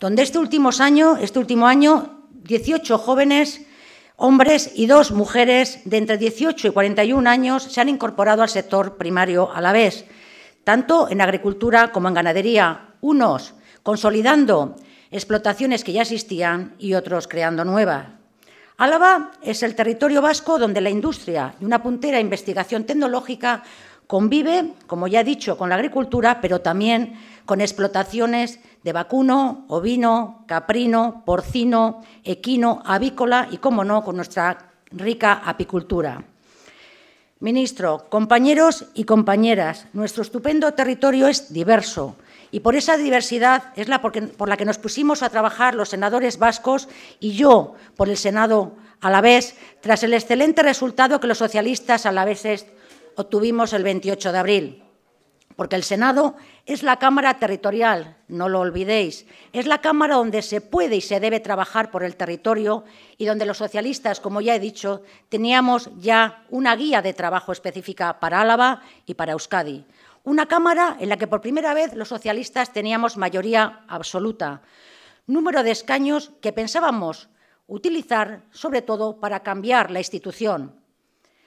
donde este último año, este último año 18 jóvenes, hombres y dos mujeres de entre 18 y 41 años se han incorporado al sector primario a la vez, tanto en agricultura como en ganadería, unos consolidando explotaciones que ya existían y otros creando nuevas. Álava es el territorio vasco donde la industria y una puntera investigación tecnológica convive, como ya he dicho, con la agricultura, pero también con explotaciones de vacuno, ovino, caprino, porcino, equino, avícola y, como no, con nuestra rica apicultura. Ministro, compañeros y compañeras, nuestro estupendo territorio es diverso y por esa diversidad es la por la que nos pusimos a trabajar los senadores vascos y yo por el Senado a la vez, tras el excelente resultado que los socialistas a la vez obtuvimos el 28 de abril porque el Senado es la Cámara territorial, no lo olvidéis, es la Cámara donde se puede y se debe trabajar por el territorio y donde los socialistas, como ya he dicho, teníamos ya una guía de trabajo específica para Álava y para Euskadi. Una Cámara en la que por primera vez los socialistas teníamos mayoría absoluta, número de escaños que pensábamos utilizar sobre todo para cambiar la institución.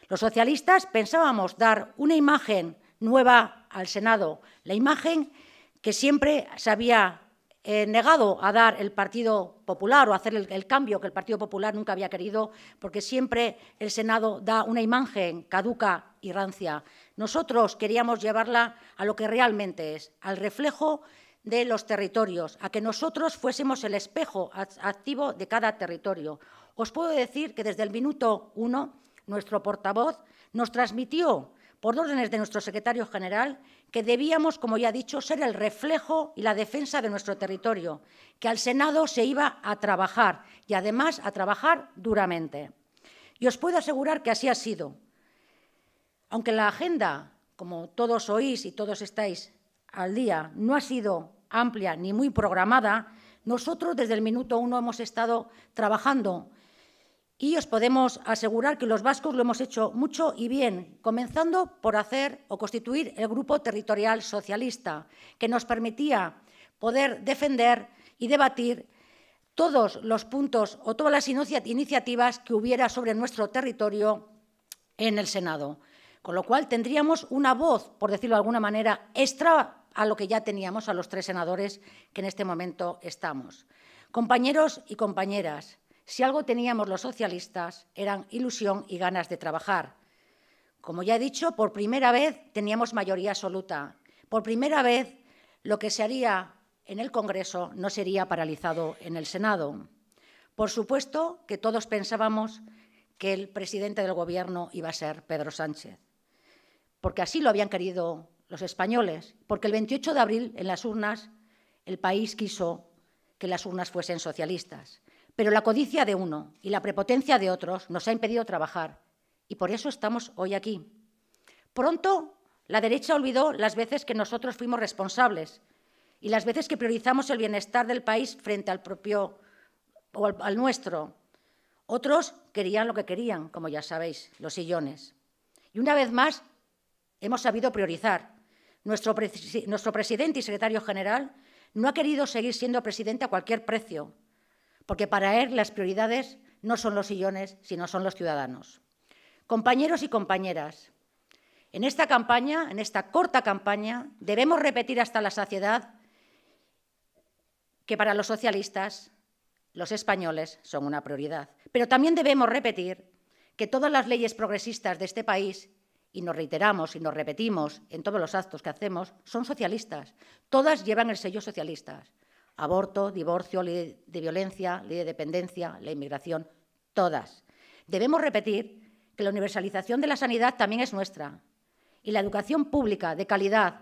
Los socialistas pensábamos dar una imagen nueva al Senado la imagen que siempre se había eh, negado a dar el Partido Popular o hacer el, cambio que el Partido Popular nunca había querido, porque siempre el Senado da una imagen caduca y rancia. Nosotros queríamos llevarla a lo que realmente es, al reflejo de los territorios, a que nosotros fuésemos el espejo activo de cada territorio. Os puedo decir que desde el minuto uno nuestro portavoz nos transmitió por órdenes de nuestro secretario general, que debíamos, como ya he dicho, ser el reflejo y la defensa de nuestro territorio, que al Senado se iba a trabajar y además a trabajar duramente. Y os puedo asegurar que así ha sido. Aunque la agenda, como todos oís y todos estáis al día, no ha sido amplia ni muy programada, nosotros desde el minuto uno hemos estado trabajando y os podemos asegurar que los vascos lo hemos hecho mucho y bien, comenzando por hacer o constituir el Grupo Territorial Socialista, que nos permitía poder defender y debatir todos los puntos o todas las iniciativas que hubiera sobre nuestro territorio en el Senado. Con lo cual tendríamos una voz, por decirlo de alguna manera, extra a lo que ya teníamos a los tres senadores que en este momento estamos. Compañeros y compañeras, si algo teníamos los socialistas, eran ilusión y ganas de trabajar. Como ya he dicho, por primera vez teníamos mayoría absoluta. Por primera vez, lo que se haría en el Congreso no sería paralizado en el Senado. Por supuesto que todos pensábamos que el presidente del Gobierno iba a ser Pedro Sánchez, porque así lo habían querido los españoles, porque el 28 de abril en las urnas el país quiso que las urnas fuesen socialistas. Pero la codicia de uno y la prepotencia de otros nos ha impedido trabajar y por eso estamos hoy aquí. Pronto la derecha olvidó las veces que nosotros fuimos responsables y las veces que priorizamos el bienestar del país frente al propio o al, nuestro. Otros querían lo que querían, como ya sabéis, los sillones. Y una vez más hemos sabido priorizar. nuestro presidente y secretario general no ha querido seguir siendo presidente a cualquier precio porque para él las prioridades no son los sillones, sino son los ciudadanos. Compañeros y compañeras, en esta campaña, en esta corta campaña, debemos repetir hasta la saciedad que para los socialistas los españoles son una prioridad. Pero también debemos repetir que todas las leyes progresistas de este país, y nos reiteramos y nos repetimos en todos los actos que hacemos, son socialistas. Todas llevan el sello socialistas aborto, divorcio, ley de violencia, ley de dependencia, de inmigración, todas. Debemos repetir que la universalización de la sanidad también es nuestra y la educación pública de calidad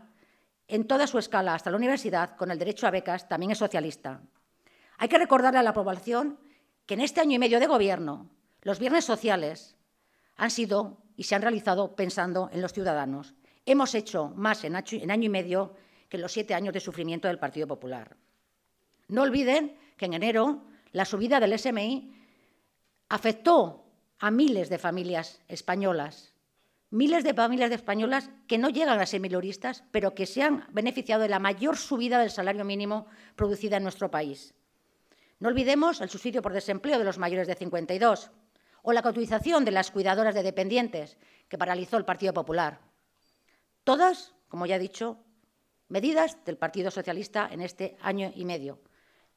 en toda su escala hasta la universidad con el derecho a becas también es socialista. Hay que recordarle a la población que en este año y medio de gobierno los viernes sociales han sido y se han realizado pensando en los ciudadanos. Hemos hecho más en año y medio que en los siete años de sufrimiento del Partido Popular. No olviden que en enero la subida del SMI afectó a miles de familias españolas, miles de familias de españolas que no llegan a ser miloristas, pero que se han beneficiado de la mayor subida del salario mínimo producida en nuestro país. No olvidemos el subsidio por desempleo de los mayores de 52 o la cotización de las cuidadoras de dependientes que paralizó el Partido Popular. Todas, como ya he dicho, medidas del Partido Socialista en este año y medio.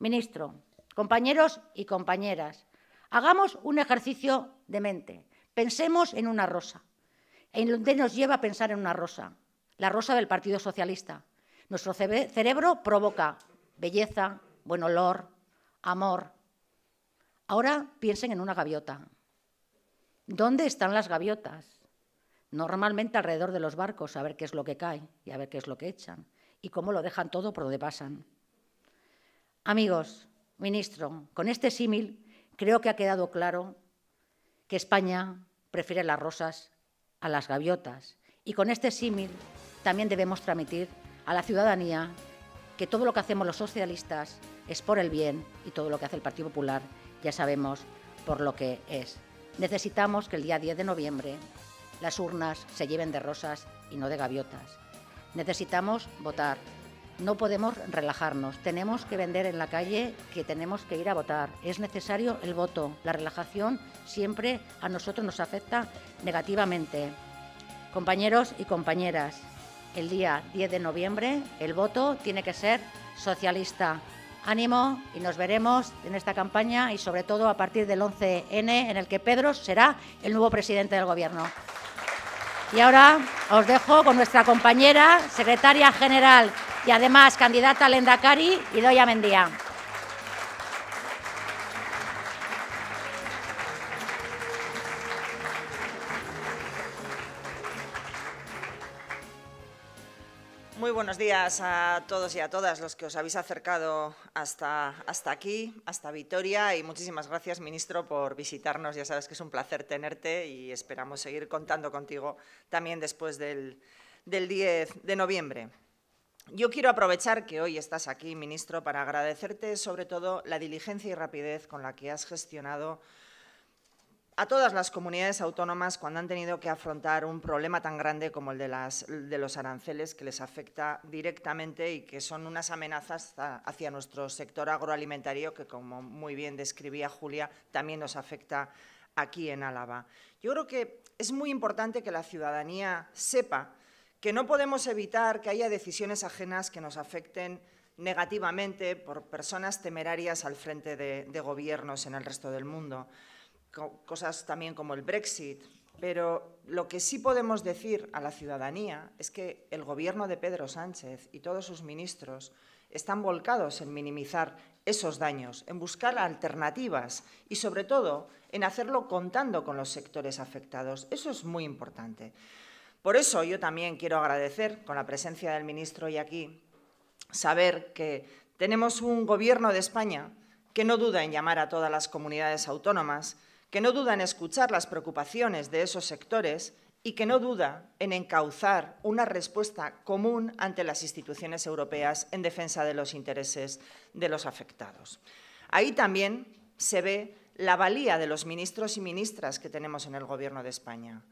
Ministro, compañeros y compañeras, hagamos un ejercicio de mente. Pensemos en una rosa. ¿En dónde nos lleva a pensar en una rosa? La rosa del Partido Socialista. Nuestro cerebro provoca belleza, buen olor, amor. Ahora piensen en una gaviota. ¿Dónde están las gaviotas? Normalmente alrededor de los barcos, a ver qué es lo que cae y a ver qué es lo que echan y cómo lo dejan todo por donde pasan. Amigos, ministro, con este símil creo que ha quedado claro que España prefiere las rosas a las gaviotas. Y con este símil también debemos transmitir a la ciudadanía que todo lo que hacemos los socialistas es por el bien y todo lo que hace el Partido Popular ya sabemos por lo que es. Necesitamos que el día 10 de noviembre las urnas se lleven de rosas y no de gaviotas. Necesitamos votar no podemos relajarnos. Tenemos que vender en la calle que tenemos que ir a votar. Es necesario el voto. La relajación siempre a nosotros nos afecta negativamente. Compañeros y compañeras, el día 10 de noviembre el voto tiene que ser socialista. Ánimo y nos veremos en esta campaña y sobre todo a partir del 11N en el que Pedro será el nuevo presidente del Gobierno. Y ahora os dejo con nuestra compañera secretaria general y además candidata Lenda al y Doña Mendía. Muy buenos días a todos y a todas los que os habéis acercado hasta, hasta aquí, hasta Vitoria, y muchísimas gracias, ministro, por visitarnos. Ya sabes que es un placer tenerte y esperamos seguir contando contigo también después del, del 10 de noviembre. Yo quiero aprovechar que hoy estás aquí, ministro, para agradecerte sobre todo la diligencia y rapidez con la que has gestionado a todas las comunidades autónomas cuando han tenido que afrontar un problema tan grande como el de, de los aranceles que les afecta directamente y que son unas amenazas hacia nuestro sector agroalimentario que, como muy bien describía Julia, también nos afecta aquí en Álava. Yo creo que es muy importante que la ciudadanía sepa que no podemos evitar que haya decisiones ajenas que nos afecten negativamente por personas temerarias al frente de, gobiernos en el resto del mundo. cosas también como el Brexit. Pero lo que sí podemos decir a la ciudadanía es que el gobierno de Pedro Sánchez y todos sus ministros están volcados en minimizar esos daños, en buscar alternativas y, sobre todo, en hacerlo contando con los sectores afectados. Eso es muy importante. Por eso yo también quiero agradecer, con la presencia del ministro y aquí, saber que tenemos un Gobierno de España que no duda en llamar a todas las comunidades autónomas, que no duda en escuchar las preocupaciones de esos sectores y que no duda en encauzar una respuesta común ante las instituciones europeas en defensa de los intereses de los afectados. Ahí también se ve la valía de los ministros y ministras que tenemos en el Gobierno de España.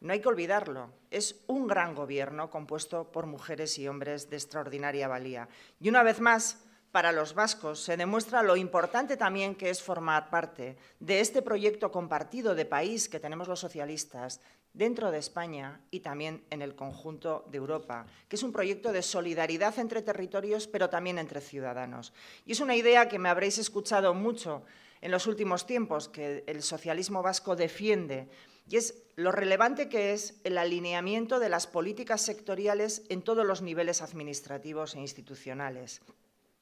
No hay que olvidarlo, es un gran gobierno compuesto por mujeres y hombres de extraordinaria valía. Y una vez más, para los vascos se demuestra lo importante también que es formar parte de este proyecto compartido de país que tenemos los socialistas dentro de España y también en el conjunto de Europa, que es un proyecto de solidaridad entre territorios, pero también entre ciudadanos. Y es una idea que me habréis escuchado mucho en los últimos tiempos, que el socialismo vasco defiende y es lo relevante que es el alineamiento de las políticas sectoriales en todos los niveles administrativos e institucionales,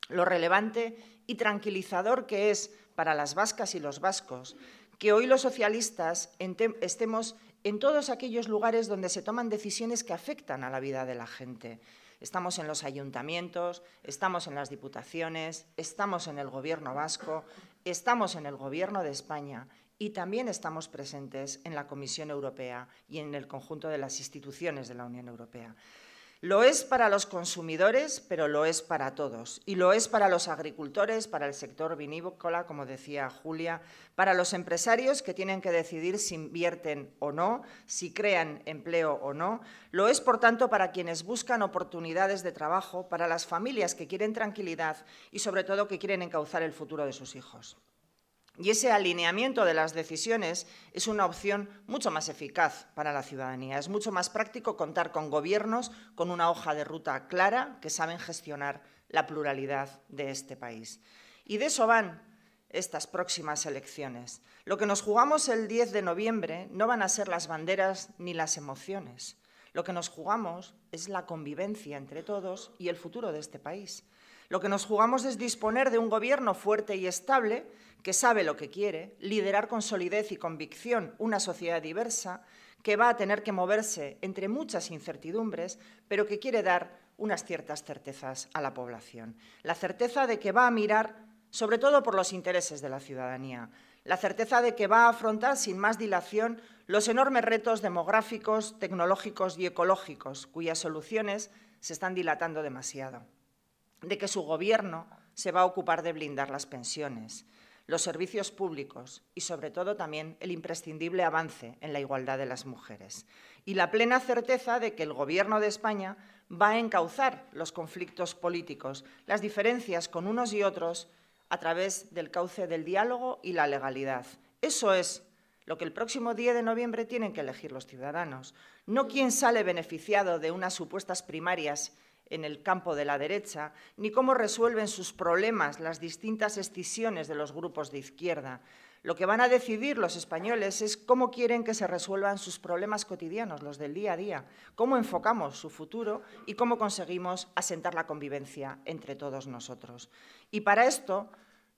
lo relevante y tranquilizador que es para las vascas y los vascos que hoy los socialistas estemos en todos aquellos lugares donde se toman decisiones que afectan a la vida de la gente. Estamos en los ayuntamientos, estamos en las diputaciones, estamos en el Gobierno vasco, estamos en el Gobierno de España y también estamos presentes en la Comisión Europea y en el conjunto de las instituciones de la Unión Europea. Lo es para los consumidores, pero lo es para todos. Y lo es para los agricultores, para el sector vinícola, como decía Julia, para los empresarios que tienen que decidir si invierten o no, si crean empleo o no. Lo es, por tanto, para quienes buscan oportunidades de trabajo, para las familias que quieren tranquilidad y, sobre todo, que quieren encauzar el futuro de sus hijos. Y ese alineamiento de las decisiones es una opción mucho más eficaz para la ciudadanía. Es mucho más práctico contar con gobiernos con una hoja de ruta clara que saben gestionar la pluralidad de este país. Y de eso van estas próximas elecciones. Lo que nos jugamos el 10 de noviembre no van a ser las banderas ni las emociones. Lo que nos jugamos es la convivencia entre todos y el futuro de este país. Lo que nos jugamos es disponer de un gobierno fuerte y estable que sabe lo que quiere, liderar con solidez y convicción una sociedad diversa, que va a tener que moverse entre muchas incertidumbres, pero que quiere dar unas ciertas certezas a la población. La certeza de que va a mirar sobre todo por los intereses de la ciudadanía, la certeza de que va a afrontar sin más dilación los enormes retos demográficos, tecnológicos y ecológicos, cuyas soluciones se están dilatando demasiado, de que su gobierno se va a ocupar de blindar las pensiones, los servicios públicos y, sobre todo, también el imprescindible avance en la igualdad de las mujeres. Y la plena certeza de que el Gobierno de España va a encauzar los conflictos políticos, las diferencias con unos y otros, a través del cauce del diálogo y la legalidad. Eso es lo que el próximo día de noviembre tienen que elegir los ciudadanos, no quien sale beneficiado de unas supuestas primarias en el campo de la derecha, ni cómo resuelven sus problemas las distintas escisiones de los grupos de izquierda. Lo que van a decidir los españoles es cómo quieren que se resuelvan sus problemas cotidianos, los del día a día, cómo enfocamos su futuro y cómo conseguimos asentar la convivencia entre todos nosotros. Y para esto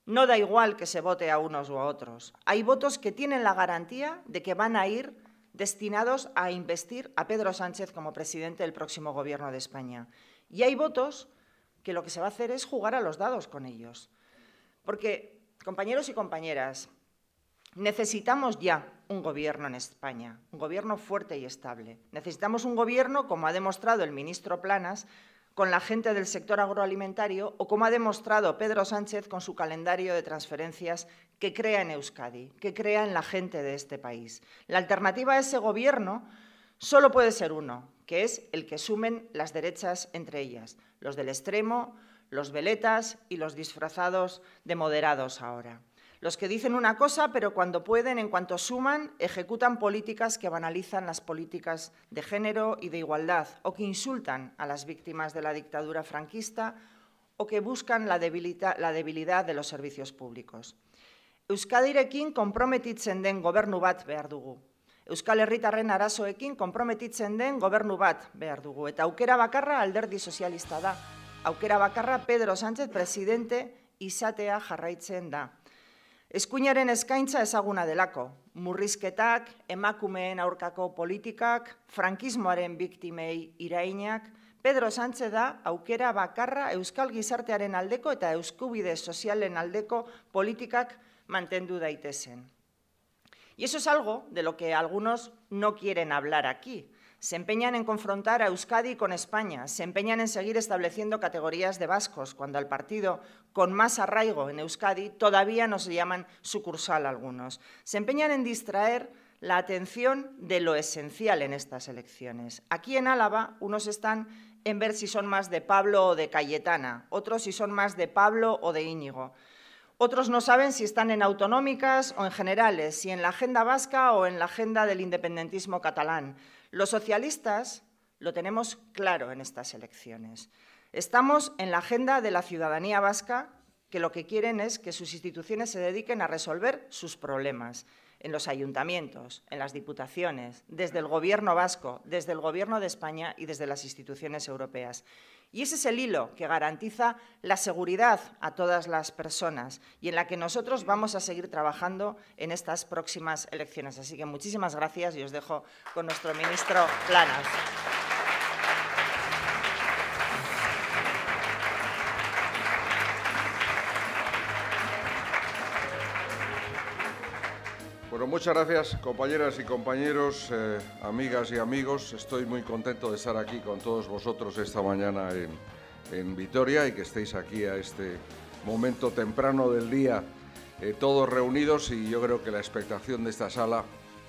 no da igual que se vote a unos o a otros. Hay votos que tienen la garantía de que van a ir destinados a investir a Pedro Sánchez como presidente del próximo Gobierno de España. Y hay votos que lo que se va a hacer es jugar a los dados con ellos. Porque, compañeros y compañeras, necesitamos ya un gobierno en España, un gobierno fuerte y estable. Necesitamos un gobierno, como ha demostrado el ministro Planas, con la gente del sector agroalimentario o como ha demostrado Pedro Sánchez con su calendario de transferencias que crea en Euskadi, que crea en la gente de este país. La alternativa a ese gobierno solo puede ser uno, que es el que sumen las derechas entre ellas, los del extremo, los veletas y los disfrazados de moderados ahora. Los que dicen una cosa, pero cuando pueden, en cuanto suman, ejecutan políticas que banalizan las políticas de género y de igualdad, o que insultan a las víctimas de la dictadura franquista, o que buscan la, debilidad de los servicios públicos. Euskadirekin konprometitzen den gobernu bat behar Euskal Herritarren arazoekin konprometitzen den gobernu bat behar dugu. Eta aukera bakarra alderdi sozialista da. Aukera bakarra Pedro Sánchez presidente izatea jarraitzen da. Eskuinaren eskaintza ezaguna delako. Murrizketak, emakumeen aurkako politikak, frankismoaren biktimei irainak, Pedro Sánchez da aukera bakarra Euskal Gizartearen aldeko eta Euskubide Sozialen aldeko politikak mantendu daitezen. Y eso es algo de lo que algunos no quieren hablar aquí. Se empeñan en confrontar a Euskadi con España, se empeñan en seguir estableciendo categorías de vascos, cuando al partido con más arraigo en Euskadi todavía no se llaman sucursal algunos. Se empeñan en distraer la atención de lo esencial en estas elecciones. Aquí en Álava unos están en ver si son más de Pablo o de Cayetana, otros si son más de Pablo o de Íñigo. Otros no saben si están en autonómicas o en generales, si en la agenda vasca o en la agenda del independentismo catalán. Los socialistas lo tenemos claro en estas elecciones. Estamos en la agenda de la ciudadanía vasca, que lo que quieren es que sus instituciones se dediquen a resolver sus problemas en los ayuntamientos, en las diputaciones, desde el Gobierno vasco, desde el Gobierno de España y desde las instituciones europeas. Y ese es el hilo que garantiza la seguridad a todas las personas y en la que nosotros vamos a seguir trabajando en estas próximas elecciones. Así que muchísimas gracias y os dejo con nuestro ministro Planas. muchas gracias compañeras y compañeros, eh, amigas y amigos. Estoy muy contento de estar aquí con todos vosotros esta mañana en, en Vitoria y que estéis aquí a este momento temprano del día eh, todos reunidos y yo creo que la expectación de esta sala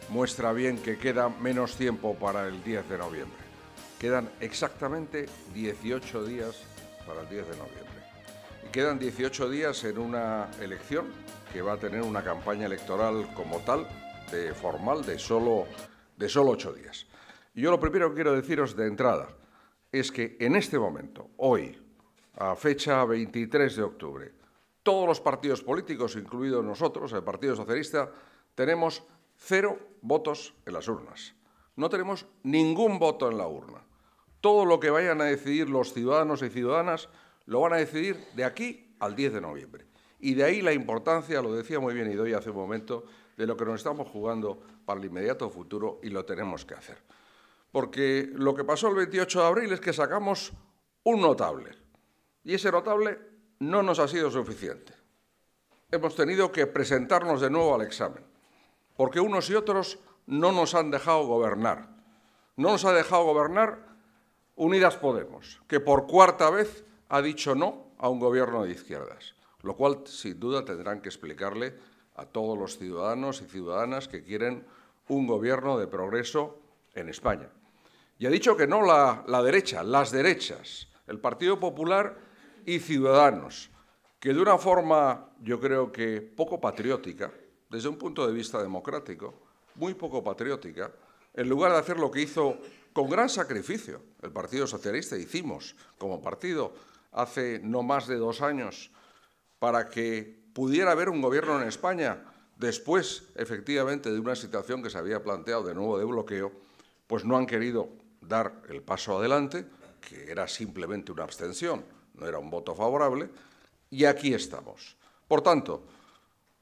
muestra bien que queda menos tiempo para el 10 de noviembre. Quedan exactamente 18 días para el 10 de noviembre. Quedan 18 días en una elección que va a tener una campaña electoral como tal, de formal, de solo, de solo 8 días. yo lo primero que quiero deciros de entrada es que en este momento, hoy, a fecha 23 de octubre, todos los partidos políticos, incluidos nosotros, el Partido Socialista, tenemos cero votos en las urnas. No tenemos ningún voto en la urna. Todo lo que vayan a decidir los ciudadanos y ciudadanas lo van a decidir de aquí al 10 de noviembre. Y de ahí la importancia, lo decía muy bien Idoia hace un momento, de lo que nos estamos jugando para el inmediato futuro y lo tenemos que hacer. Porque lo que pasó el 28 de abril es que sacamos un notable. Y ese notable no nos ha sido suficiente. Hemos tenido que presentarnos de nuevo al examen. Porque unos y otros no nos han dejado gobernar. No nos ha dejado gobernar Unidas Podemos, que por cuarta vez ha dicho no a un gobierno de izquierdas, lo cual sin duda tendrán que explicarle a todos los ciudadanos y ciudadanas que quieren un gobierno de progreso en España. Y ha dicho que no la, derecha, las derechas, el Partido Popular y Ciudadanos, que de una forma yo creo que poco patriótica, desde un punto de vista democrático, muy poco patriótica, en lugar de hacer lo que hizo con gran sacrificio el Partido Socialista, hicimos como partido hace no más de dos años para que pudiera haber un gobierno en España después, efectivamente, de una situación que se había planteado de nuevo de bloqueo, pues no han querido dar el paso adelante, que era simplemente una abstención, no era un voto favorable, y aquí estamos. Por tanto,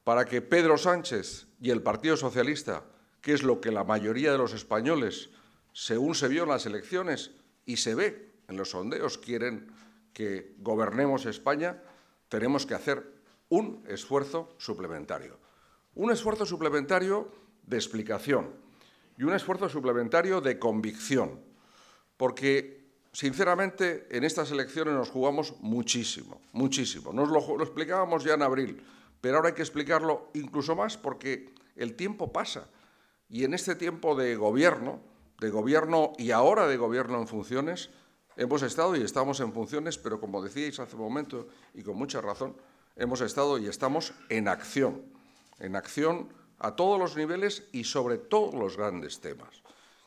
para que Pedro Sánchez y el Partido Socialista, que es lo que la mayoría de los españoles, según se vio en las elecciones y se ve en los sondeos, quieren que gobernemos España, tenemos que hacer un esfuerzo suplementario. Un esfuerzo suplementario de explicación y un esfuerzo suplementario de convicción, porque sinceramente en estas elecciones nos jugamos muchísimo, muchísimo. Nos lo, explicábamos ya en abril, pero ahora hay que explicarlo incluso más porque el tiempo pasa y en este tiempo de gobierno, de gobierno y ahora de gobierno en funciones, Hemos estado y estamos en funciones, pero como decíais hace un momento y con mucha razón, hemos estado y estamos en acción, en acción a todos los niveles y sobre todos los grandes temas.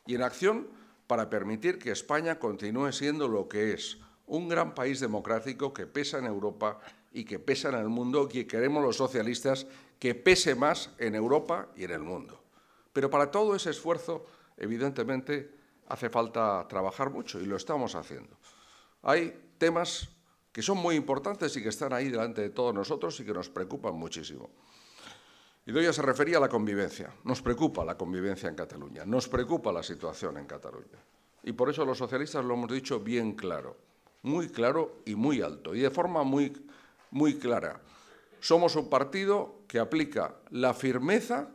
Y en acción para permitir que España continúe siendo lo que es, un gran país democrático que pesa en Europa y que pesa en el mundo y que queremos los socialistas que pese más en Europa y en el mundo. Pero para todo ese esfuerzo, evidentemente, hace falta trabajar mucho y lo estamos haciendo. Hay temas que son muy importantes y que están ahí delante de todos nosotros y que nos preocupan muchísimo. Y ya se refería a la convivencia. Nos preocupa la convivencia en Cataluña, nos preocupa la situación en Cataluña. Y por eso los socialistas lo hemos dicho bien claro, muy claro y muy alto, y de forma muy, muy clara. Somos un partido que aplica la firmeza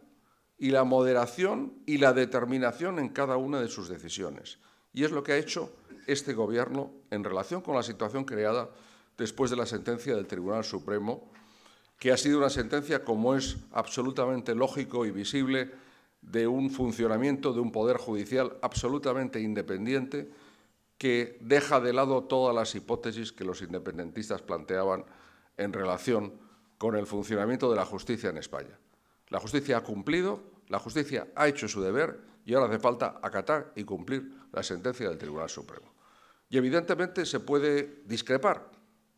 y la moderación y la determinación en cada una de sus decisiones. Y es lo que ha hecho este Gobierno en relación con la situación creada después de la sentencia del Tribunal Supremo, que ha sido una sentencia, como es absolutamente lógico y visible, de un funcionamiento de un poder judicial absolutamente independiente que deja de lado todas las hipótesis que los independentistas planteaban en relación con el funcionamiento de la justicia en España. La justicia ha cumplido, la justicia ha hecho su deber y ahora hace falta acatar y cumplir la sentencia del Tribunal Supremo. Y evidentemente se puede discrepar.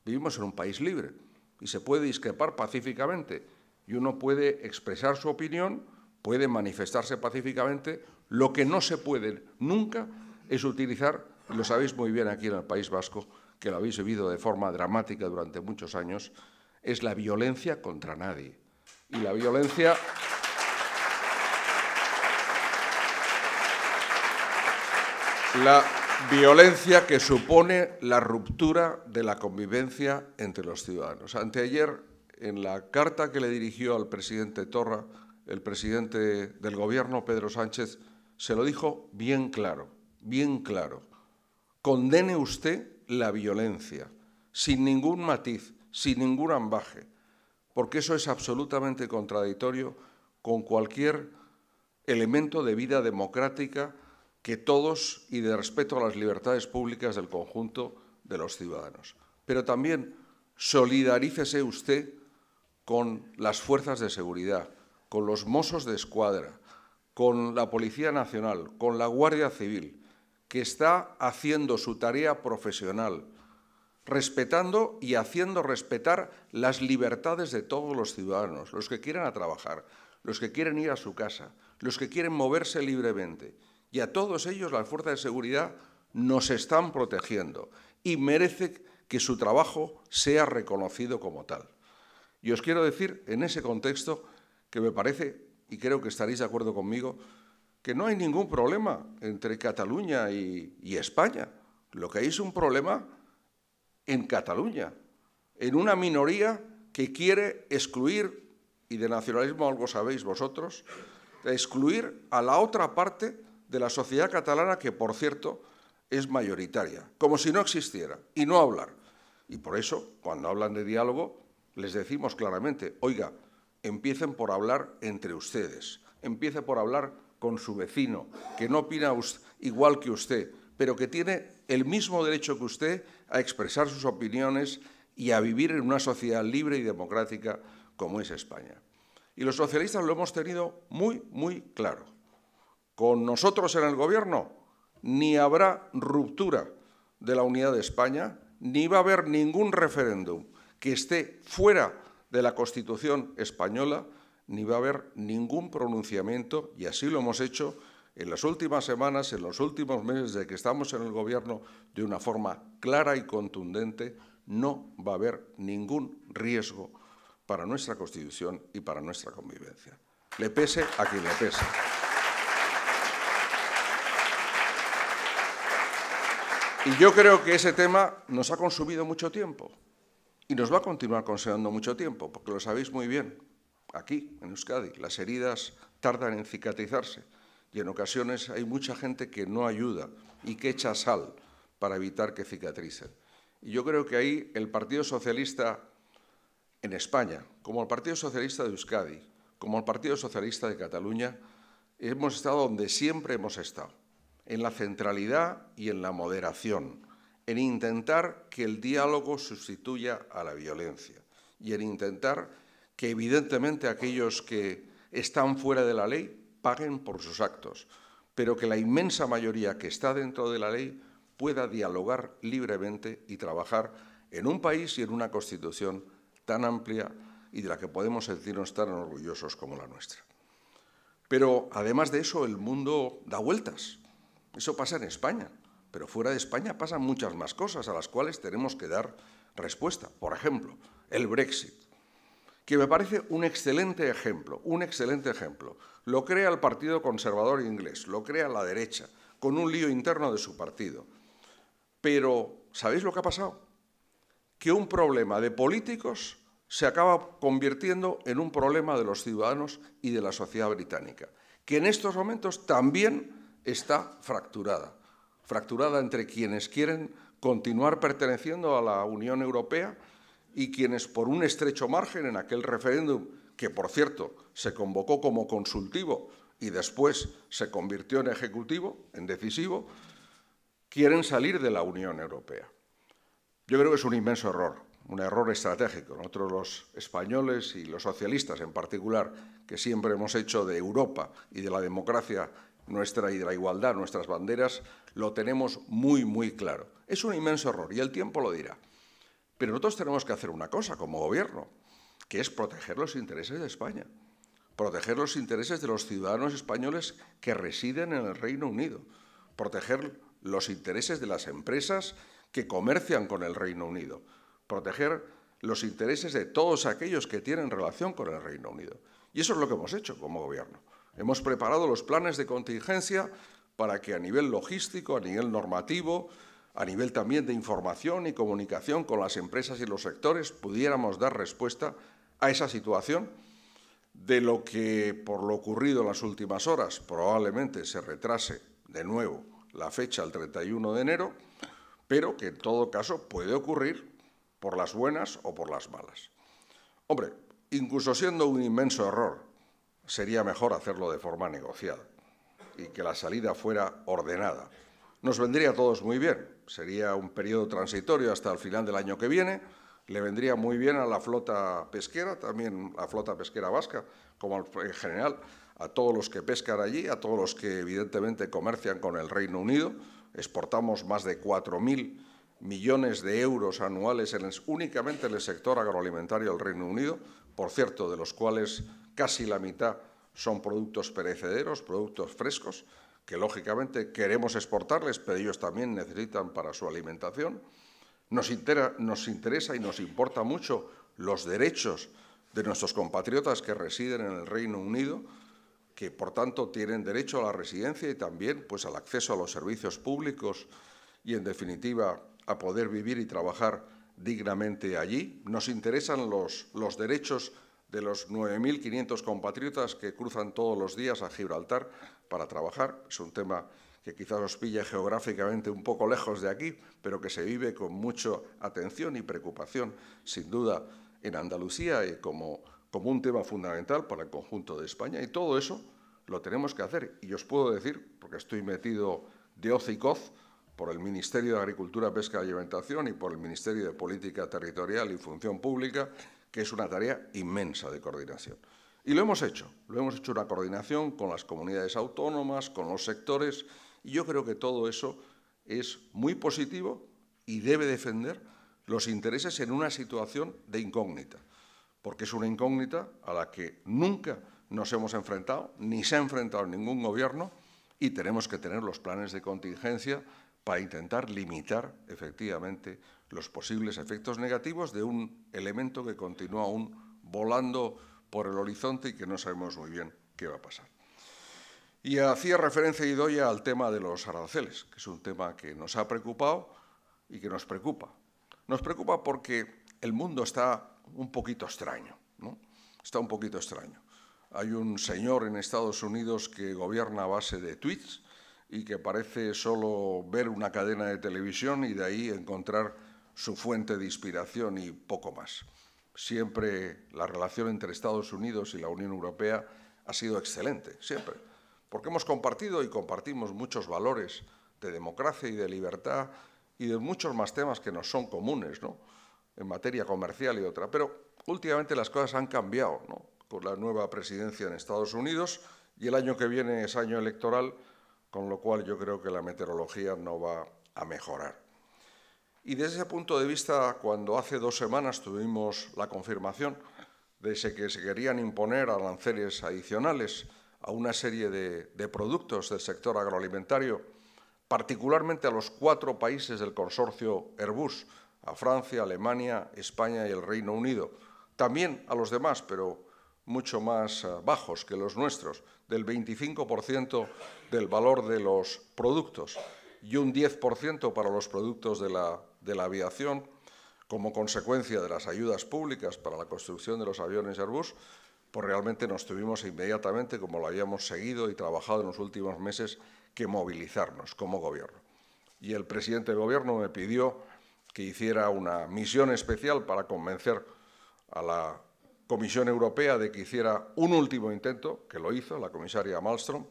Vivimos en un país libre y se puede discrepar pacíficamente y uno puede expresar su opinión, puede manifestarse pacíficamente. Lo que no se puede nunca es utilizar, y lo sabéis muy bien aquí en el País Vasco, que lo habéis vivido de forma dramática durante muchos años, es la violencia contra nadie y la violencia. La violencia que supone la ruptura de la convivencia entre los ciudadanos. Anteayer, en la carta que le dirigió al presidente Torra, el presidente del gobierno, Pedro Sánchez, se lo dijo bien claro, bien claro. Condene usted la violencia, sin ningún matiz, sin ningún ambaje porque eso es absolutamente contradictorio con cualquier elemento de vida democrática que todos y de respeto a las libertades públicas del conjunto de los ciudadanos. Pero también solidarícese usted con las fuerzas de seguridad, con los mozos de escuadra, con la Policía Nacional, con la Guardia Civil, que está haciendo su tarea profesional, respetando y haciendo respetar las libertades de todos los ciudadanos, los que quieran a trabajar, los que quieren ir a su casa, los que quieren moverse libremente. Y a todos ellos las fuerzas de seguridad nos están protegiendo y merece que su trabajo sea reconocido como tal. Y os quiero decir, en ese contexto, que me parece, y creo que estaréis de acuerdo conmigo, que no hay ningún problema entre Cataluña y, y España. Lo que hay es un problema en Cataluña, en una minoría que quiere excluir, y de nacionalismo algo sabéis vosotros, excluir a la otra parte de la sociedad catalana que, por cierto, es mayoritaria, como si no existiera, y no hablar. Y por eso, cuando hablan de diálogo, les decimos claramente, oiga, empiecen por hablar entre ustedes, empiece por hablar con su vecino, que no opina igual que usted, pero que tiene el mismo derecho que usted a expresar sus opiniones y a vivir en una sociedad libre y democrática como es España. Y los socialistas lo hemos tenido muy, muy claro. Con nosotros en el gobierno ni habrá ruptura de la unidad de España, ni va a haber ningún referéndum que esté fuera de la Constitución española, ni va a haber ningún pronunciamiento, y así lo hemos hecho, en las últimas semanas, en los últimos meses de que estamos en el Gobierno, de una forma clara y contundente, no va a haber ningún riesgo para nuestra Constitución y para nuestra convivencia. Le pese a quien le pese. Y yo creo que ese tema nos ha consumido mucho tiempo y nos va a continuar consumiendo mucho tiempo, porque lo sabéis muy bien, aquí, en Euskadi, las heridas tardan en cicatrizarse y en ocasiones hay mucha gente que no ayuda y que echa sal para evitar que cicatricen. Y yo creo que ahí el Partido Socialista en España, como el Partido Socialista de Euskadi, como el Partido Socialista de Cataluña, hemos estado donde siempre hemos estado, en la centralidad y en la moderación, en intentar que el diálogo sustituya a la violencia y en intentar que evidentemente aquellos que están fuera de la ley paguen por sus actos, pero que la inmensa mayoría que está dentro de la ley pueda dialogar libremente y trabajar en un país y en una constitución tan amplia y de la que podemos sentirnos tan orgullosos como la nuestra. Pero además de eso, el mundo da vueltas. Eso pasa en España, pero fuera de España pasan muchas más cosas a las cuales tenemos que dar respuesta. Por ejemplo, el Brexit, que me parece un excelente ejemplo, un excelente ejemplo. Lo crea el Partido Conservador Inglés, lo crea la derecha, con un lío interno de su partido. Pero, ¿sabéis lo que ha pasado? Que un problema de políticos se acaba convirtiendo en un problema de los ciudadanos y de la sociedad británica, que en estos momentos también está fracturada. Fracturada entre quienes quieren continuar perteneciendo a la Unión Europea y quienes por un estrecho margen en aquel referéndum, que por cierto se convocó como consultivo y después se convirtió en ejecutivo, en decisivo, quieren salir de la Unión Europea. Yo creo que es un inmenso error, un error estratégico. Nosotros los españoles y los socialistas en particular, que siempre hemos hecho de Europa y de la democracia nuestra y de la igualdad nuestras banderas, lo tenemos muy, muy claro. Es un inmenso error y el tiempo lo dirá. Pero nosotros tenemos que hacer una cosa como gobierno, que es proteger los intereses de España, proteger los intereses de los ciudadanos españoles que residen en el Reino Unido, proteger los intereses de las empresas que comercian con el Reino Unido, proteger los intereses de todos aquellos que tienen relación con el Reino Unido. Y eso es lo que hemos hecho como gobierno. Hemos preparado los planes de contingencia para que a nivel logístico, a nivel normativo, a nivel también de información y comunicación con las empresas y los sectores, pudiéramos dar respuesta a esa situación de lo que, por lo ocurrido en las últimas horas, probablemente se retrase de nuevo la fecha al 31 de enero, pero que en todo caso puede ocurrir por las buenas o por las malas. Hombre, incluso siendo un inmenso error, sería mejor hacerlo de forma negociada y que la salida fuera ordenada nos vendría a todos muy bien. Sería un periodo transitorio hasta el final del año que viene. Le vendría muy bien a la flota pesquera, también a la flota pesquera vasca, como en general, a todos los que pescan allí, a todos los que evidentemente comercian con el Reino Unido. Exportamos más de 4.000 millones de euros anuales únicamente en el sector agroalimentario del Reino Unido, por cierto, de los cuales casi la mitad son productos perecederos, productos frescos que lógicamente queremos exportarles, pero ellos también necesitan para su alimentación. Nos, interesa y nos importa mucho los derechos de nuestros compatriotas que residen en el Reino Unido, que por tanto tienen derecho a la residencia y también pues, al acceso a los servicios públicos y en definitiva a poder vivir y trabajar dignamente allí. Nos interesan los derechos de los 9.500 compatriotas que cruzan todos los días a Gibraltar para trabajar. Es un tema que quizás os pille geográficamente un poco lejos de aquí, pero que se vive con mucha atención y preocupación, sin duda, en Andalucía y como, como un tema fundamental para el conjunto de España. Y todo eso lo tenemos que hacer. Y os puedo decir, porque estoy metido de hoz y coz por el Ministerio de Agricultura, Pesca y Alimentación y por el Ministerio de Política Territorial y Función Pública, que es una tarea inmensa de coordinación. Y lo hemos hecho, lo hemos hecho una coordinación con las comunidades autónomas, con los sectores, y yo creo que todo eso es muy positivo y debe defender los intereses en una situación de incógnita, porque es una incógnita a la que nunca nos hemos enfrentado, ni se ha enfrentado ningún gobierno, y tenemos que tener los planes de contingencia para intentar limitar efectivamente los posibles efectos negativos de un elemento que continúa aún volando por el horizonte y que no sabemos muy bien qué va a pasar. Y hacía referencia Idoya al tema de los aranceles, que es un tema que nos ha preocupado y que nos preocupa. Nos preocupa porque el mundo está un poquito extraño, ¿no? Está un poquito extraño. Hay un señor en Estados Unidos que gobierna a base de tweets, y que parece solo ver una cadena de televisión y de ahí encontrar su fuente de inspiración y poco más. Siempre la relación entre Estados Unidos y la Unión Europea ha sido excelente, siempre, porque hemos compartido y compartimos muchos valores de democracia y de libertad y de muchos más temas que nos son comunes, ¿no? en materia comercial y otra. Pero últimamente las cosas han cambiado, ¿no? con la nueva presidencia en Estados Unidos y el año que viene es año electoral con lo cual yo creo que la meteorología no va a mejorar. Y desde ese punto de vista, cuando hace dos semanas tuvimos la confirmación de que se querían imponer aranceles adicionales a una serie de, de productos del sector agroalimentario, particularmente a los cuatro países del consorcio Airbus, a Francia, Alemania, España y el Reino Unido, también a los demás, pero mucho más eh, bajos que los nuestros, del 25% del valor de los productos y un 10% para los productos de la, de la aviación, como consecuencia de las ayudas públicas para la construcción de los aviones Airbus, pues realmente nos tuvimos inmediatamente, como lo habíamos seguido y trabajado en los últimos meses, que movilizarnos como gobierno. Y el presidente del gobierno me pidió que hiciera una misión especial para convencer a la Comisión Europea de que hiciera un último intento, que lo hizo la comisaria Malmström,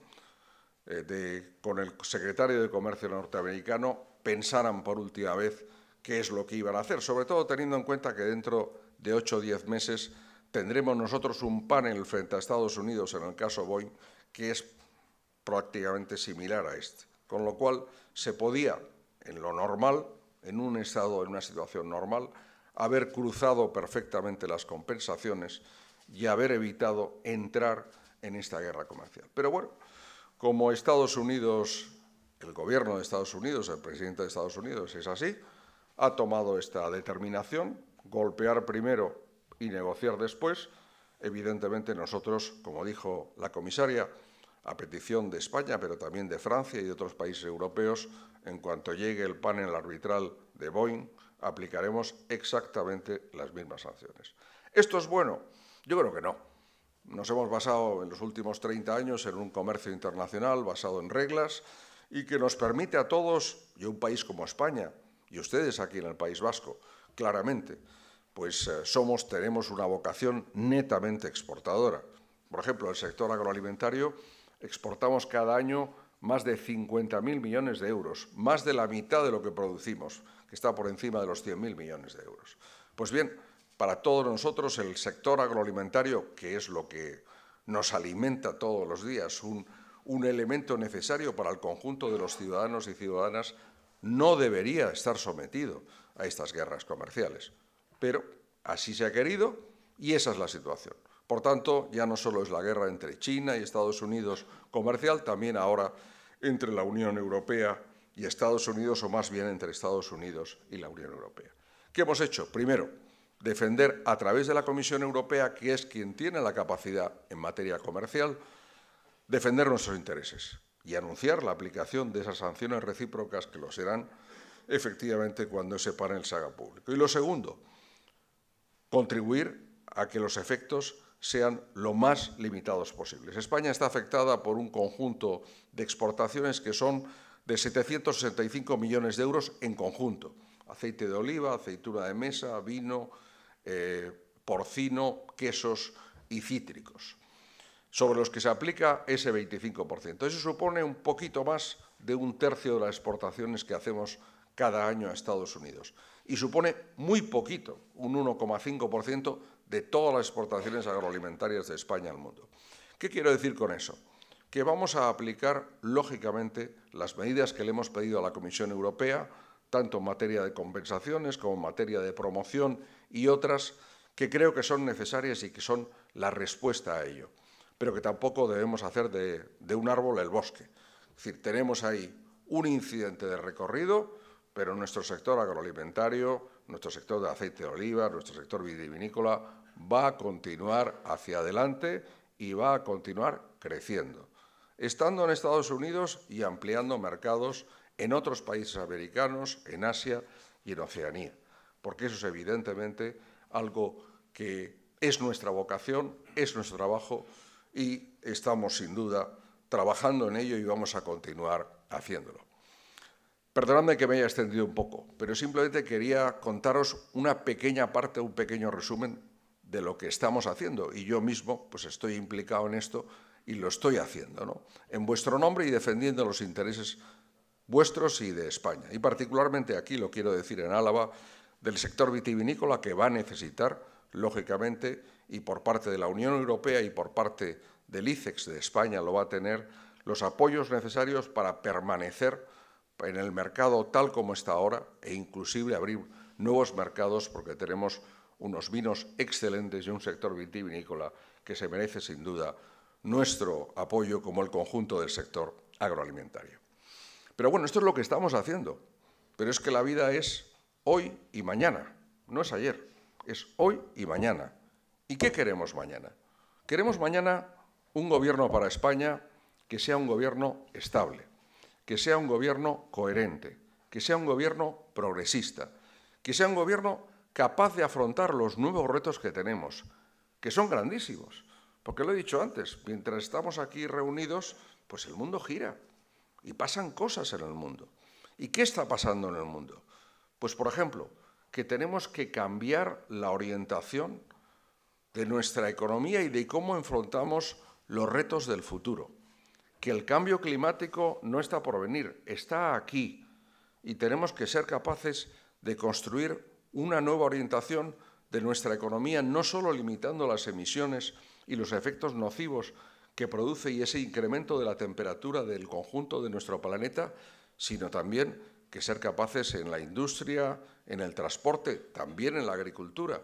eh, con el secretario de Comercio norteamericano, pensaran por última vez qué es lo que iban a hacer, sobre todo teniendo en cuenta que dentro de ocho o diez meses tendremos nosotros un panel frente a Estados Unidos en el caso Boeing que es prácticamente similar a este. Con lo cual se podía, en lo normal, en un estado, en una situación normal, haber cruzado perfectamente las compensaciones y haber evitado entrar en esta guerra comercial. Pero bueno, como Estados Unidos, el gobierno de Estados Unidos, el presidente de Estados Unidos es así, ha tomado esta determinación, golpear primero y negociar después, evidentemente nosotros, como dijo la comisaria, a petición de España, pero también de Francia y de otros países europeos, en cuanto llegue el panel arbitral de Boeing, aplicaremos exactamente las mismas sanciones. ¿Esto es bueno? Yo creo que no. Nos hemos basado en los últimos 30 años en un comercio internacional basado en reglas y que nos permite a todos, y a un país como España, y ustedes aquí en el País Vasco, claramente, pues eh, somos, tenemos una vocación netamente exportadora. Por ejemplo, el sector agroalimentario exportamos cada año más de 50.000 millones de euros, más de la mitad de lo que producimos, que está por encima de los 100.000 millones de euros. Pues bien, para todos nosotros el sector agroalimentario, que es lo que nos alimenta todos los días, un, un elemento necesario para el conjunto de los ciudadanos y ciudadanas, no debería estar sometido a estas guerras comerciales. Pero así se ha querido y esa es la situación. Por tanto, ya no solo es la guerra entre China y Estados Unidos comercial, también ahora entre la Unión Europea y Estados Unidos, o más bien entre Estados Unidos y la Unión Europea. ¿Qué hemos hecho? Primero, defender a través de la Comisión Europea, que es quien tiene la capacidad en materia comercial, defender nuestros intereses y anunciar la aplicación de esas sanciones recíprocas que lo serán efectivamente cuando se panel el saga público. Y lo segundo, contribuir a que los efectos sean lo más limitados posibles. España está afectada por un conjunto de exportaciones que son de 765 millones de euros en conjunto. Aceite de oliva, aceitura de mesa, vino, eh, porcino, quesos y cítricos, sobre los que se aplica ese 25%. Eso supone un poquito más de un tercio de las exportaciones que hacemos cada año a Estados Unidos y supone muy poquito, un 1,5% de todas las exportaciones agroalimentarias de España al mundo. ¿Qué quiero decir con eso? Que vamos a aplicar, lógicamente, las medidas que le hemos pedido a la Comisión Europea, tanto en materia de compensaciones como en materia de promoción y otras que creo que son necesarias y que son la respuesta a ello, pero que tampoco debemos hacer de, un árbol el bosque. Es decir, tenemos ahí un incidente de recorrido, pero nuestro sector agroalimentario, nuestro sector de aceite de oliva, nuestro sector vitivinícola, va a continuar hacia adelante y va a continuar creciendo, estando en Estados Unidos y ampliando mercados en otros países americanos, en Asia y en Oceanía, porque eso es evidentemente algo que es nuestra vocación, es nuestro trabajo y estamos sin duda trabajando en ello y vamos a continuar haciéndolo. Perdonadme que me haya extendido un poco, pero simplemente quería contaros una pequeña parte, un pequeño resumen de lo que estamos haciendo. Y yo mismo pues estoy implicado en esto y lo estoy haciendo, ¿no? En vuestro nombre y defendiendo los intereses vuestros y de España. Y particularmente aquí lo quiero decir en Álava, del sector vitivinícola que va a necesitar, lógicamente, y por parte de la Unión Europea y por parte del ICEX de España lo va a tener, los apoyos necesarios para permanecer en el mercado tal como está ahora e inclusive abrir nuevos mercados porque tenemos unos vinos excelentes y un sector vitivinícola que se merece sin duda nuestro apoyo como el conjunto del sector agroalimentario. Pero bueno, esto es lo que estamos haciendo. Pero es que la vida es hoy y mañana, no es ayer, es hoy y mañana. ¿Y qué queremos mañana? Queremos mañana un gobierno para España que sea un gobierno estable, que sea un gobierno coherente, que sea un gobierno progresista, que sea un gobierno capaz de afrontar los nuevos retos que tenemos, que son grandísimos. Porque lo he dicho antes, mientras estamos aquí reunidos, pues el mundo gira y pasan cosas en el mundo. ¿Y qué está pasando en el mundo? Pues, por ejemplo, que tenemos que cambiar la orientación de nuestra economía y de cómo enfrentamos los retos del futuro. Que el cambio climático no está por venir, está aquí y tenemos que ser capaces de construir una nueva orientación de nuestra economía, no solo limitando las emisiones y los efectos nocivos que produce y ese incremento de la temperatura del conjunto de nuestro planeta, sino también que ser capaces en la industria, en el transporte, también en la agricultura,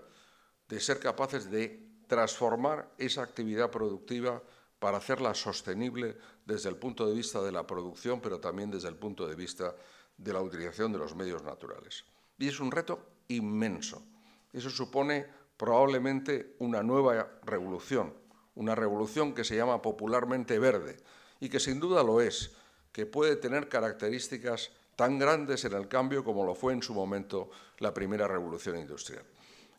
de ser capaces de transformar esa actividad productiva para hacerla sostenible desde el punto de vista de la producción, pero también desde el punto de vista de la utilización de los medios naturales. Y es un reto inmenso. Eso supone probablemente una nueva revolución, una revolución que se llama popularmente verde y que sin duda lo es, que puede tener características tan grandes en el cambio como lo fue en su momento la primera revolución industrial.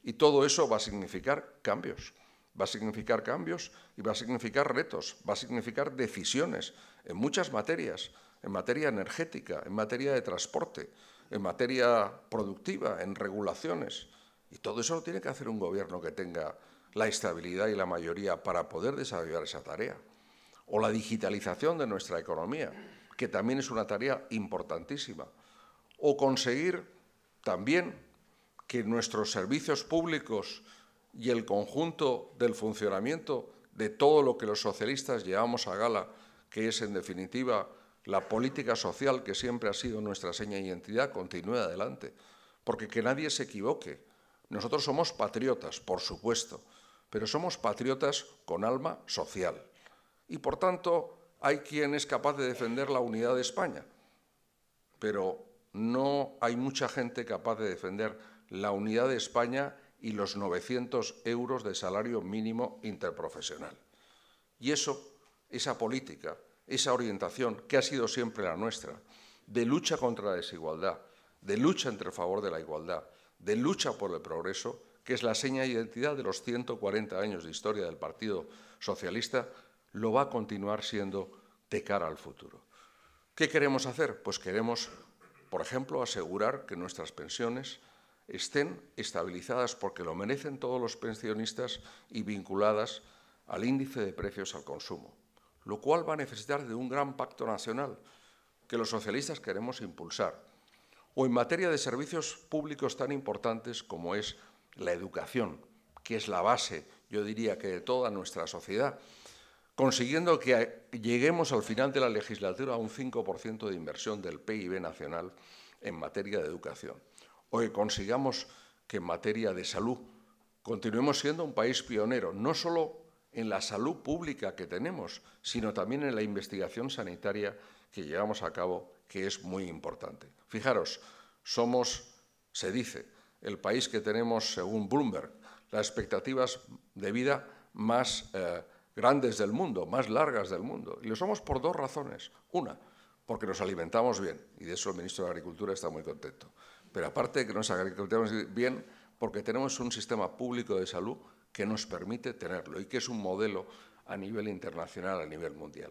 Y todo eso va a significar cambios, va a significar cambios y va a significar retos, va a significar decisiones en muchas materias, en materia energética, en materia de transporte, en materia productiva, en regulaciones. Y todo eso lo tiene que hacer un gobierno que tenga la estabilidad y la mayoría para poder desarrollar esa tarea. O la digitalización de nuestra economía, que también es una tarea importantísima. O conseguir también que nuestros servicios públicos y el conjunto del funcionamiento de todo lo que los socialistas llevamos a gala, que es en definitiva la política social, que siempre ha sido nuestra seña y identidad, continúe adelante. Porque que nadie se equivoque. Nosotros somos patriotas, por supuesto, pero somos patriotas con alma social. Y por tanto, hay quien es capaz de defender la unidad de España, pero no hay mucha gente capaz de defender la unidad de España y los 900 euros de salario mínimo interprofesional. Y eso, esa política, esa orientación, que ha sido siempre la nuestra, de lucha contra la desigualdad, de lucha entre favor de la igualdad, de lucha por el progreso, que es la seña de identidad de los 140 años de historia del Partido Socialista, lo va a continuar siendo de cara al futuro. ¿Qué queremos hacer? Pues queremos, por ejemplo, asegurar que nuestras pensiones estén estabilizadas porque lo merecen todos los pensionistas y vinculadas al índice de precios al consumo lo cual va a necesitar de un gran pacto nacional que los socialistas queremos impulsar, o en materia de servicios públicos tan importantes como es la educación, que es la base, yo diría que de toda nuestra sociedad, consiguiendo que lleguemos al final de la legislatura a un 5% de inversión del PIB nacional en materia de educación, o que consigamos que en materia de salud continuemos siendo un país pionero, no solo en la salud pública que tenemos, sino también en la investigación sanitaria que llevamos a cabo, que es muy importante. Fijaros, somos, se dice, el país que tenemos, según Bloomberg, las expectativas de vida más eh, grandes del mundo, más largas del mundo. Y lo somos por dos razones. Una, porque nos alimentamos bien, y de eso el ministro de Agricultura está muy contento. Pero aparte de que nos alimentamos bien, porque tenemos un sistema público de salud que nos permite tenerlo y que es un modelo a nivel internacional, a nivel mundial.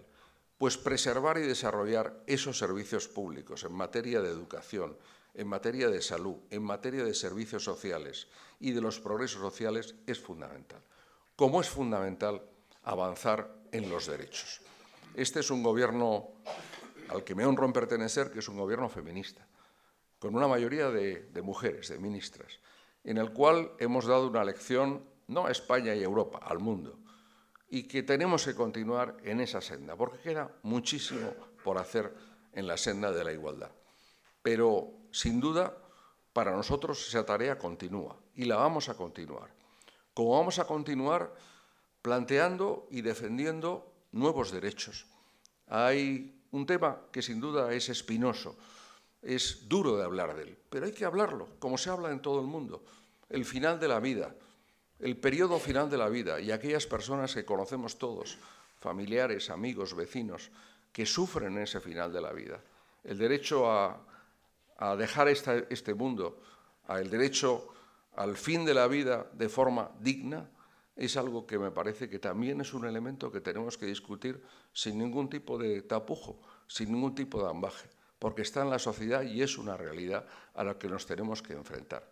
Pues preservar y desarrollar esos servicios públicos en materia de educación, en materia de salud, en materia de servicios sociales y de los progresos sociales es fundamental. Como es fundamental avanzar en los derechos. Este es un gobierno al que me honro en pertenecer, que es un gobierno feminista, con una mayoría de, mujeres, de ministras, en el cual hemos dado una lección no a España y Europa, al mundo, y que tenemos que continuar en esa senda, porque queda muchísimo por hacer en la senda de la igualdad. Pero, sin duda, para nosotros esa tarea continúa y la vamos a continuar. Como vamos a continuar planteando y defendiendo nuevos derechos. Hay un tema que sin duda es espinoso, es duro de hablar de él, pero hay que hablarlo, como se habla en todo el mundo. El final de la vida, el periodo final de la vida y aquellas personas que conocemos todos, familiares, amigos, vecinos, que sufren ese final de la vida. El derecho a, dejar este mundo, el derecho al fin de la vida de forma digna, es algo que me parece que también es un elemento que tenemos que discutir sin ningún tipo de tapujo, sin ningún tipo de ambaje, porque está en la sociedad y es una realidad a la que nos tenemos que enfrentar.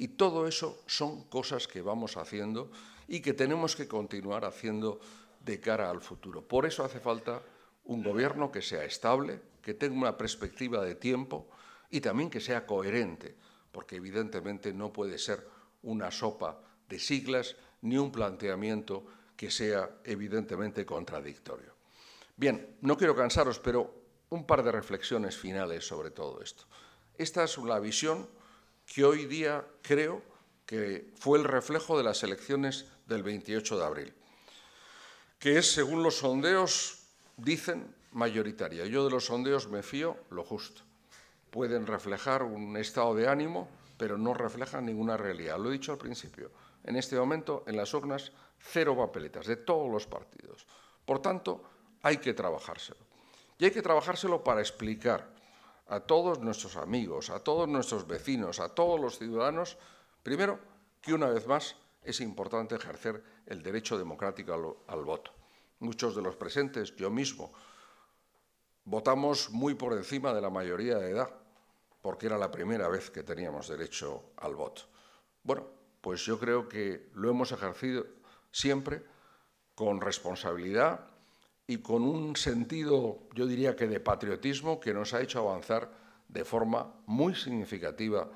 Y todo eso son cosas que vamos haciendo y que tenemos que continuar haciendo de cara al futuro. Por eso hace falta un gobierno que sea estable, que tenga una perspectiva de tiempo y también que sea coherente, porque evidentemente no puede ser una sopa de siglas ni un planteamiento que sea evidentemente contradictorio. Bien, no quiero cansaros, pero un par de reflexiones finales sobre todo esto. Esta es la visión que hoy día creo que fue el reflejo de las elecciones del 28 de abril, que es, según los sondeos, dicen, mayoritaria. Yo de los sondeos me fío lo justo. Pueden reflejar un estado de ánimo, pero no reflejan ninguna realidad. Lo he dicho al principio. En este momento, en las urnas, cero papeletas de todos los partidos. Por tanto, hay que trabajárselo. Y hay que trabajárselo para explicar a todos nuestros amigos, a todos nuestros vecinos, a todos los ciudadanos, primero, que una vez más es importante ejercer el derecho democrático al, voto. Muchos de los presentes, yo mismo, votamos muy por encima de la mayoría de edad, porque era la primera vez que teníamos derecho al voto. Bueno, pues yo creo que lo hemos ejercido siempre con responsabilidad, y con un sentido, yo diría que de patriotismo, que nos ha hecho avanzar de forma muy significativa,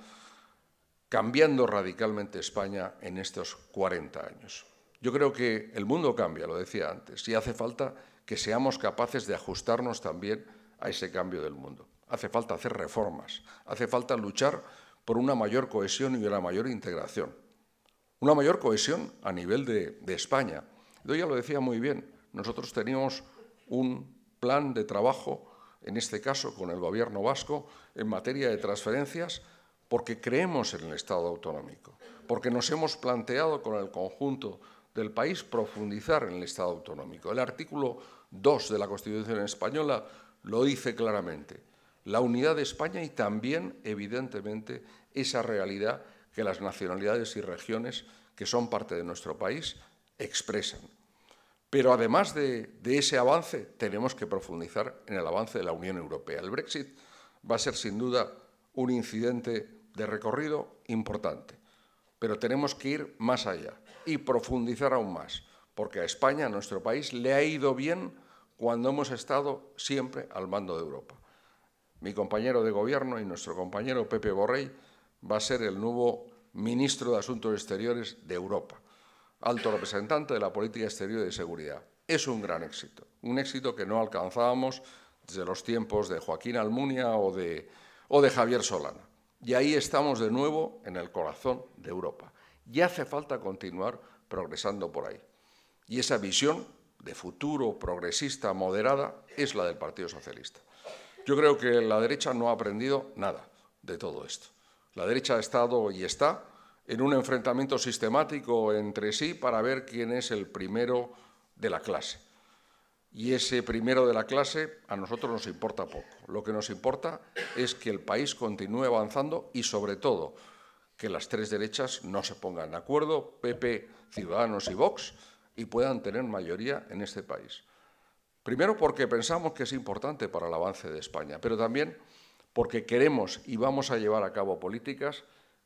cambiando radicalmente España en estos 40 años. Yo creo que el mundo cambia, lo decía antes, y hace falta que seamos capaces de ajustarnos también a ese cambio del mundo. Hace falta hacer reformas, hace falta luchar por una mayor cohesión y una mayor integración. Una mayor cohesión a nivel de, España. Yo ya lo decía muy bien, nosotros teníamos un plan de trabajo, en este caso con el Gobierno vasco, en materia de transferencias, porque creemos en el Estado autonómico, porque nos hemos planteado con el conjunto del país profundizar en el Estado autonómico. El artículo 2 de la Constitución española lo dice claramente. La unidad de España y también, evidentemente, esa realidad que las nacionalidades y regiones que son parte de nuestro país expresan. Pero además de, ese avance, tenemos que profundizar en el avance de la Unión Europea. El Brexit va a ser sin duda un incidente de recorrido importante, pero tenemos que ir más allá y profundizar aún más, porque a España, a nuestro país, le ha ido bien cuando hemos estado siempre al mando de Europa. Mi compañero de gobierno y nuestro compañero Pepe Borrell va a ser el nuevo ministro de Asuntos Exteriores de Europa alto representante de la política exterior y de seguridad. Es un gran éxito, un éxito que no alcanzábamos desde los tiempos de Joaquín Almunia o de, Javier Solana. Y ahí estamos de nuevo en el corazón de Europa. Y hace falta continuar progresando por ahí. Y esa visión de futuro progresista moderada es la del Partido Socialista. Yo creo que la derecha no ha aprendido nada de todo esto. La derecha ha estado y está en un enfrentamiento sistemático entre sí para ver quién es el primero de la clase. Y ese primero de la clase a nosotros nos importa poco. Lo que nos importa es que el país continúe avanzando y, sobre todo, que las tres derechas no se pongan de acuerdo, PP, Ciudadanos y Vox, y puedan tener mayoría en este país. Primero porque pensamos que es importante para el avance de España, pero también porque queremos y vamos a llevar a cabo políticas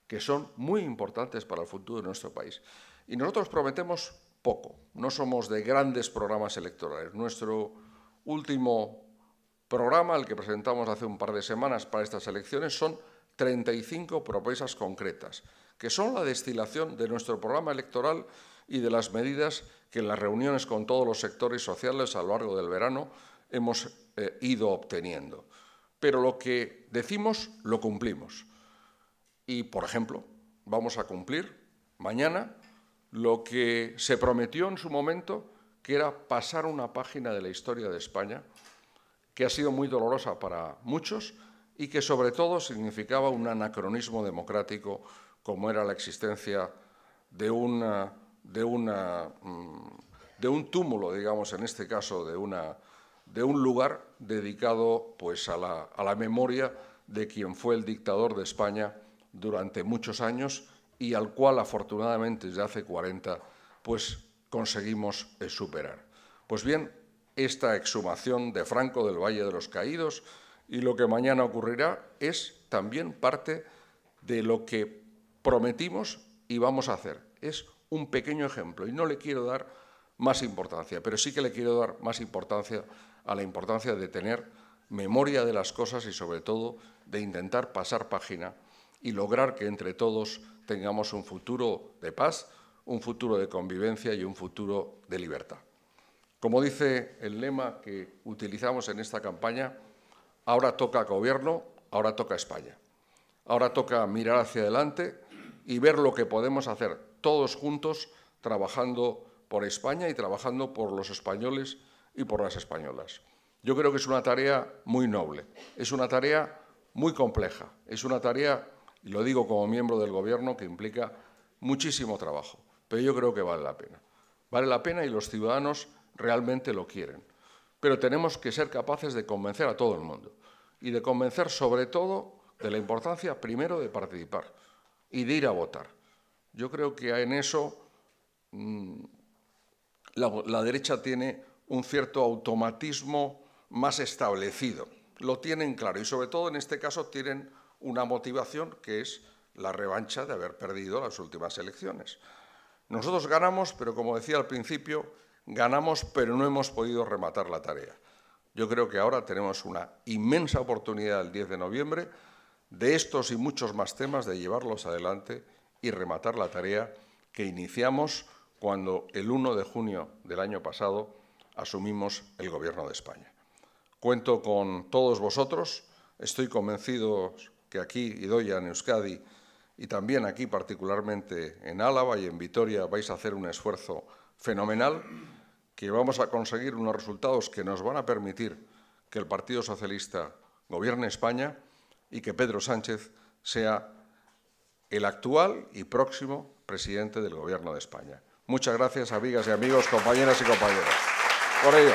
que son muy importantes para el futuro de nuestro país. Y nosotros prometemos poco, no somos de grandes programas electorales. Nuestro último programa, el que presentamos hace un par de semanas para estas elecciones, son 35 propuestas concretas, que son la destilación de nuestro programa electoral y de las medidas que en las reuniones con todos los sectores sociales a lo largo del verano hemos eh, ido obteniendo. Pero lo que decimos lo cumplimos. Y, por ejemplo, vamos a cumplir mañana lo que se prometió en su momento, que era pasar una página de la historia de España, que ha sido muy dolorosa para muchos y que sobre todo significaba un anacronismo democrático, como era la existencia de, mm, de, un túmulo, digamos, en este caso, de, una, un lugar dedicado pues, a la memoria de quien fue el dictador de España durante muchos años y al cual afortunadamente desde hace 40 pues conseguimos eh, superar. Pues bien, esta exhumación de Franco del Valle de los Caídos y lo que mañana ocurrirá es también parte de lo que prometimos y vamos a hacer. Es un pequeño ejemplo y no le quiero dar más importancia, pero sí que le quiero dar más importancia a la importancia de tener memoria de las cosas y sobre todo de intentar pasar página y lograr que entre todos tengamos un futuro de paz, un futuro de convivencia y un futuro de libertad. Como dice el lema que utilizamos en esta campaña, ahora toca gobierno, ahora toca España. Ahora toca mirar hacia adelante y ver lo que podemos hacer todos juntos trabajando por España y trabajando por los españoles y por las españolas. Yo creo que es una tarea muy noble, es una tarea muy compleja, es una tarea y lo digo como miembro del Gobierno, que implica muchísimo trabajo, pero yo creo que vale la pena. Vale la pena y los ciudadanos realmente lo quieren. Pero tenemos que ser capaces de convencer a todo el mundo y de convencer sobre todo de la importancia primero de participar y de ir a votar. Yo creo que en eso mm, la derecha tiene un cierto automatismo más establecido. Lo tienen claro y sobre todo en este caso tienen una motivación que es la revancha de haber perdido las últimas elecciones. Nosotros ganamos, pero como decía al principio, ganamos, pero no hemos podido rematar la tarea. Yo creo que ahora tenemos una inmensa oportunidad el 10 de noviembre de estos y muchos más temas, de llevarlos adelante y rematar la tarea que iniciamos cuando el 1 de junio del año pasado asumimos el Gobierno de España. Cuento con todos vosotros, estoy convencido que aquí, Idoya, en Euskadi, y también aquí particularmente en Álava y en Vitoria vais a hacer un esfuerzo fenomenal, que vamos a conseguir unos resultados que nos van a permitir que el Partido Socialista gobierne España y que Pedro Sánchez sea el actual y próximo presidente del Gobierno de España. Muchas gracias, amigas y amigos, compañeras y compañeros. Por ello.